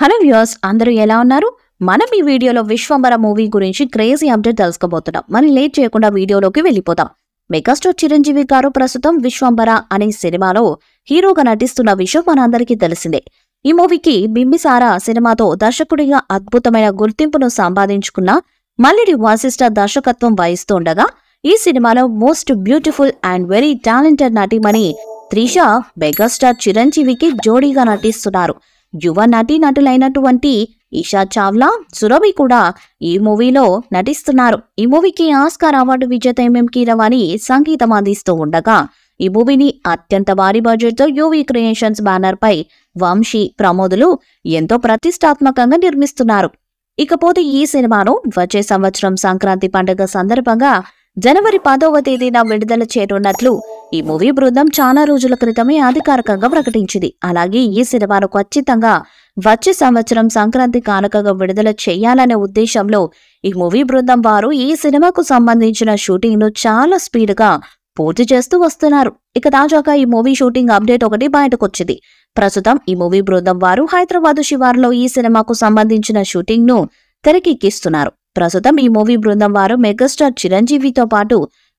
hello viewers అందరూ ఎలా ఉన్నారు మనం ఈ వీడియోలో విశ్వంబర మూవీ గురించి క్రేజీ అప్డేట్ తెలుసుకోబోతున్నాం మనం లేట్ చేయకుండా వీడియోలోకి వెళ్ళిపోతాం మెగాస్టార్ చిరంజీవి గారు ప్రస్తుతం విశ్వంబర అనే సినిమాలో హీరోగా నటిస్తున్న విషయం మనందరికీ తెలిసిందే ఈ మూవీకి బింబిసారా సినిమాతో దర్శకుడిగా అద్భుతమైన గుర్తింపును సంపాదించుకున్న మల్లిడి వాసిష్ట దర్శకత్వం వహిస్తుండగా ఈ సినిమాలో most beautiful and very talented నటీమణి త్రిష మెగాస్టార్ చిరంజీవికి జోడీగా నటిస్తున్నారు యువ నటీ నటులైనటువంటి ఇషా చావ్లా సురభి కూడా ఈ మూవీలో నటిస్తున్నారు ఈ మూవీకి ఆస్కార్ అవార్డు విజేత ఎంఎం కీరవాణి సంగీతం అందిస్తూ ఉండగా ఈ మూవీని అత్యంత భారీ బడ్జెట్తో యూవీ క్రియేషన్స్ బ్యానర్ పై వంశీ ప్రమోదులు ఎంతో ప్రతిష్టాత్మకంగా నిర్మిస్తున్నారు ఇకపోతే ఈ సినిమాను వచ్చే సంవత్సరం సంక్రాంతి పండుగ సందర్భంగా జనవరి పదవ తేదీన విడుదల చేరున్నట్లు ఈ మూవీ బృందం చాలా రోజుల క్రితమే అధికారికంగా ప్రకటించింది అలాగే ఈ సినిమాను ఖచ్చితంగా వచ్చే సంవత్సరం సంక్రాంతి కానుకగా విడుదల చేయాలనే ఉద్దేశంలో ఈ మూవీ బృందం వారు ఈ సినిమాకు సంబంధించిన షూటింగ్ను చాలా స్పీడ్గా పూర్తి చేస్తూ వస్తున్నారు ఇక తాజాగా ఈ మూవీ షూటింగ్ అప్డేట్ ఒకటి బయటకొచ్చింది ప్రస్తుతం ఈ మూవీ బృందం వారు హైదరాబాదు శివార్లో ఈ సినిమాకు సంబంధించిన షూటింగ్ను తెరకెక్కిస్తున్నారు ప్రస్తుతం ఈ మూవీ బృందం వారు మెగాస్టార్ చిరంజీవితో పాటు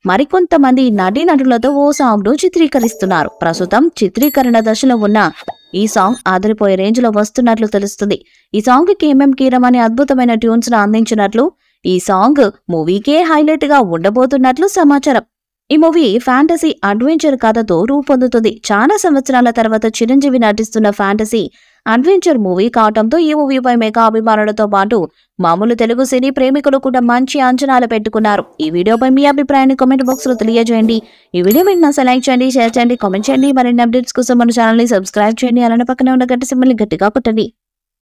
మరికొంతమంది నటులతో ఓ సాంగ్ను చిత్రీకరిస్తున్నారు ప్రస్తుతం చిత్రీకరణ దశలో ఉన్న ఈ సాంగ్ ఆదిరిపోయే లో వస్తున్నట్లు తెలుస్తుంది ఈ కి ఎంఎం కీరం అనే అద్భుతమైన ట్యూన్స్ను అందించినట్లు ఈ సాంగ్ మూవీకే హైలైట్ గా ఉండబోతున్నట్లు సమాచారం ఈ మూవీ ఫ్యాంటసీ అడ్వెంచర్ కథతో రూపొందుతుంది చాలా సంవత్సరాల తర్వాత చిరంజీవి నటిస్తున్న ఫ్యాంటసీ అడ్వెంచర్ మూవీ కావడంతో ఈ మూవీపై మెగా అభిమానులతో పాటు మామూలు తెలుగు సినీ ప్రేమికులు కూడా మంచి అంచనాలు పెట్టుకున్నారు ఈ వీడియోపై మీ అభిప్రాయాన్ని కామెంట్ బాక్స్ లో తెలియజేయండి ఈ వీడియో మీకు నా లైక్ చేయండి షేర్ చేయండి కామెంట్ చేయండి మరిన్ని అప్డేట్స్ కోసం మన ఛానల్ని సబ్స్క్రైబ్ చేయండి అలానే పక్కనే ఉన్న గట్టి సిమ్మల్ని గట్టిగా కొట్టండి